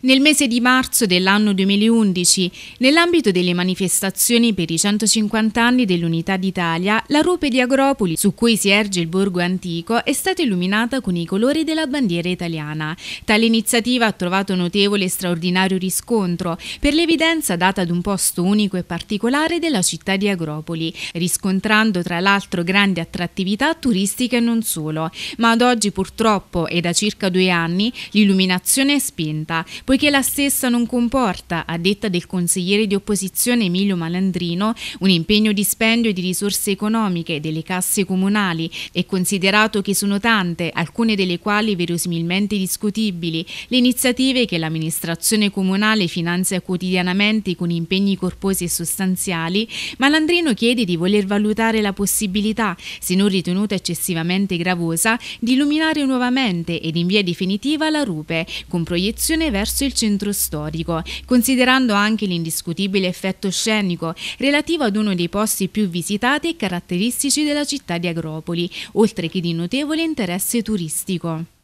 Nel mese di marzo dell'anno 2011, nell'ambito delle manifestazioni per i 150 anni dell'Unità d'Italia, la rupe di Agropoli, su cui si erge il borgo antico, è stata illuminata con i colori della bandiera italiana. Tale iniziativa ha trovato notevole e straordinario riscontro per l'evidenza data ad un posto unico e particolare della città di Agropoli, riscontrando tra l'altro grandi attrattività turistiche e non solo. Ma ad oggi purtroppo, e da circa due anni, l'illuminazione è spenta poiché la stessa non comporta, a detta del consigliere di opposizione Emilio Malandrino, un impegno di spendio di risorse economiche delle casse comunali e considerato che sono tante, alcune delle quali verosimilmente discutibili, le iniziative che l'amministrazione comunale finanzia quotidianamente con impegni corposi e sostanziali, Malandrino chiede di voler valutare la possibilità, se non ritenuta eccessivamente gravosa, di illuminare nuovamente ed in via definitiva la rupe, con proiezione verso verso il centro storico, considerando anche l'indiscutibile effetto scenico relativo ad uno dei posti più visitati e caratteristici della città di Agropoli, oltre che di notevole interesse turistico.